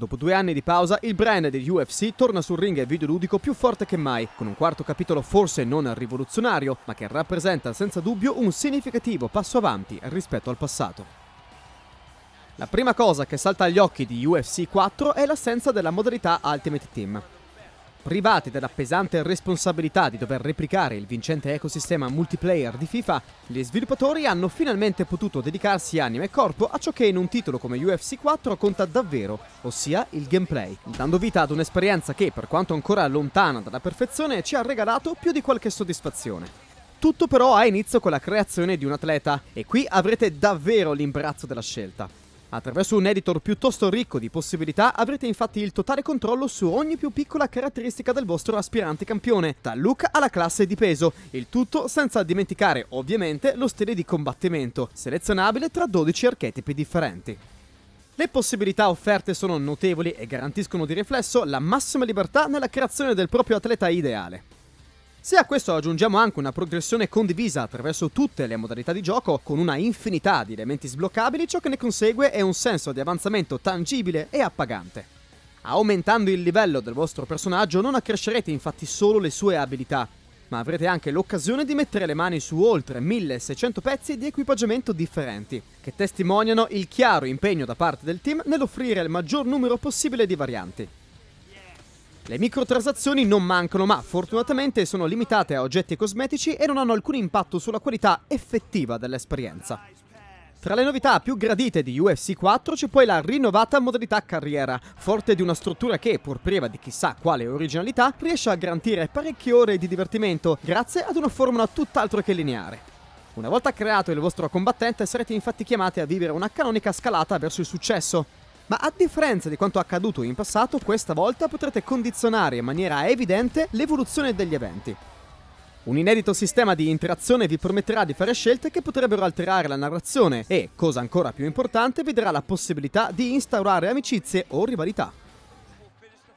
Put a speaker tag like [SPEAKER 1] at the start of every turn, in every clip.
[SPEAKER 1] Dopo due anni di pausa, il brand degli UFC torna sul ring videoludico più forte che mai, con un quarto capitolo forse non rivoluzionario, ma che rappresenta senza dubbio un significativo passo avanti rispetto al passato. La prima cosa che salta agli occhi di UFC 4 è l'assenza della modalità Ultimate Team. Privati della pesante responsabilità di dover replicare il vincente ecosistema multiplayer di FIFA, gli sviluppatori hanno finalmente potuto dedicarsi anima e corpo a ciò che in un titolo come UFC 4 conta davvero, ossia il gameplay, dando vita ad un'esperienza che, per quanto ancora lontana dalla perfezione, ci ha regalato più di qualche soddisfazione. Tutto però ha inizio con la creazione di un atleta e qui avrete davvero l'imbarazzo della scelta. Attraverso un editor piuttosto ricco di possibilità avrete infatti il totale controllo su ogni più piccola caratteristica del vostro aspirante campione, dal look alla classe di peso, il tutto senza dimenticare ovviamente lo stile di combattimento, selezionabile tra 12 archetipi differenti. Le possibilità offerte sono notevoli e garantiscono di riflesso la massima libertà nella creazione del proprio atleta ideale. Se a questo aggiungiamo anche una progressione condivisa attraverso tutte le modalità di gioco, con una infinità di elementi sbloccabili, ciò che ne consegue è un senso di avanzamento tangibile e appagante. Aumentando il livello del vostro personaggio non accrescerete infatti solo le sue abilità, ma avrete anche l'occasione di mettere le mani su oltre 1600 pezzi di equipaggiamento differenti, che testimoniano il chiaro impegno da parte del team nell'offrire il maggior numero possibile di varianti. Le microtransazioni non mancano, ma fortunatamente sono limitate a oggetti cosmetici e non hanno alcun impatto sulla qualità effettiva dell'esperienza. Tra le novità più gradite di UFC 4 c'è poi la rinnovata modalità carriera, forte di una struttura che, pur priva di chissà quale originalità, riesce a garantire parecchie ore di divertimento grazie ad una formula tutt'altro che lineare. Una volta creato il vostro combattente sarete infatti chiamati a vivere una canonica scalata verso il successo, ma a differenza di quanto accaduto in passato, questa volta potrete condizionare in maniera evidente l'evoluzione degli eventi. Un inedito sistema di interazione vi permetterà di fare scelte che potrebbero alterare la narrazione e, cosa ancora più importante, vi darà la possibilità di instaurare amicizie o rivalità.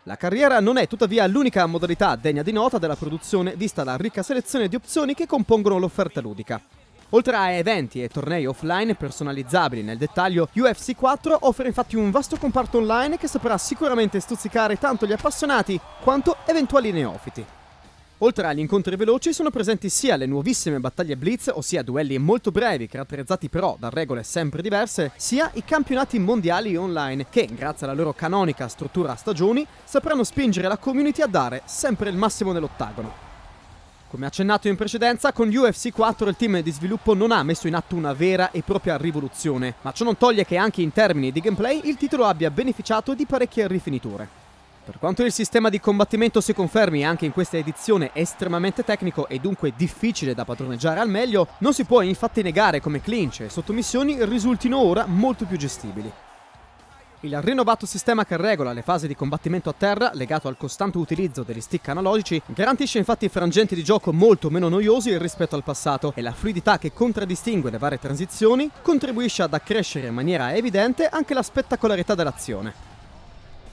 [SPEAKER 1] La carriera non è tuttavia l'unica modalità degna di nota della produzione vista la ricca selezione di opzioni che compongono l'offerta ludica. Oltre a eventi e tornei offline personalizzabili nel dettaglio, UFC 4 offre infatti un vasto comparto online che saprà sicuramente stuzzicare tanto gli appassionati quanto eventuali neofiti. Oltre agli incontri veloci sono presenti sia le nuovissime battaglie blitz, ossia duelli molto brevi caratterizzati però da regole sempre diverse, sia i campionati mondiali online che, grazie alla loro canonica struttura a stagioni, sapranno spingere la community a dare sempre il massimo nell'ottagono. Come accennato in precedenza, con UFC 4 il team di sviluppo non ha messo in atto una vera e propria rivoluzione, ma ciò non toglie che anche in termini di gameplay il titolo abbia beneficiato di parecchie rifiniture. Per quanto il sistema di combattimento si confermi anche in questa edizione estremamente tecnico e dunque difficile da padroneggiare al meglio, non si può infatti negare come clinch e sottomissioni risultino ora molto più gestibili. Il rinnovato sistema che regola le fasi di combattimento a terra, legato al costante utilizzo degli stick analogici, garantisce infatti frangenti di gioco molto meno noiosi rispetto al passato e la fluidità che contraddistingue le varie transizioni contribuisce ad accrescere in maniera evidente anche la spettacolarità dell'azione.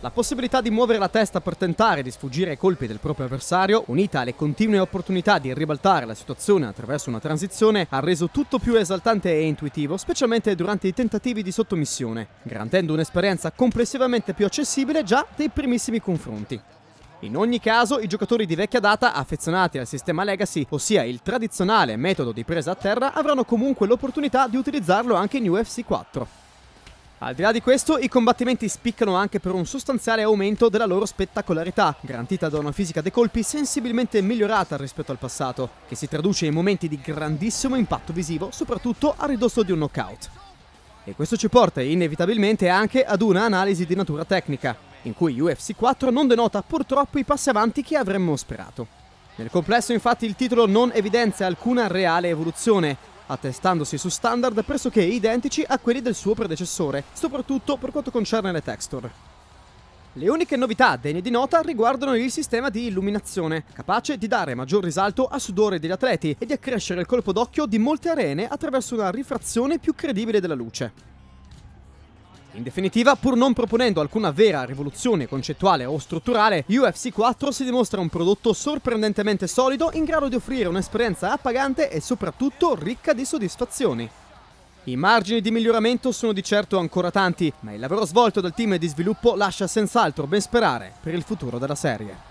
[SPEAKER 1] La possibilità di muovere la testa per tentare di sfuggire ai colpi del proprio avversario, unita alle continue opportunità di ribaltare la situazione attraverso una transizione, ha reso tutto più esaltante e intuitivo, specialmente durante i tentativi di sottomissione, garantendo un'esperienza complessivamente più accessibile già dai primissimi confronti. In ogni caso, i giocatori di vecchia data affezionati al sistema Legacy, ossia il tradizionale metodo di presa a terra, avranno comunque l'opportunità di utilizzarlo anche in UFC 4. Al di là di questo, i combattimenti spiccano anche per un sostanziale aumento della loro spettacolarità, garantita da una fisica dei colpi sensibilmente migliorata rispetto al passato, che si traduce in momenti di grandissimo impatto visivo, soprattutto a ridosso di un knockout. E questo ci porta inevitabilmente anche ad una analisi di natura tecnica, in cui UFC 4 non denota purtroppo i passi avanti che avremmo sperato. Nel complesso infatti il titolo non evidenzia alcuna reale evoluzione, attestandosi su standard pressoché identici a quelli del suo predecessore, soprattutto per quanto concerne le texture. Le uniche novità degne di nota riguardano il sistema di illuminazione, capace di dare maggior risalto al sudore degli atleti e di accrescere il colpo d'occhio di molte arene attraverso una rifrazione più credibile della luce. In definitiva, pur non proponendo alcuna vera rivoluzione concettuale o strutturale, UFC 4 si dimostra un prodotto sorprendentemente solido in grado di offrire un'esperienza appagante e soprattutto ricca di soddisfazioni. I margini di miglioramento sono di certo ancora tanti, ma il lavoro svolto dal team di sviluppo lascia senz'altro ben sperare per il futuro della serie.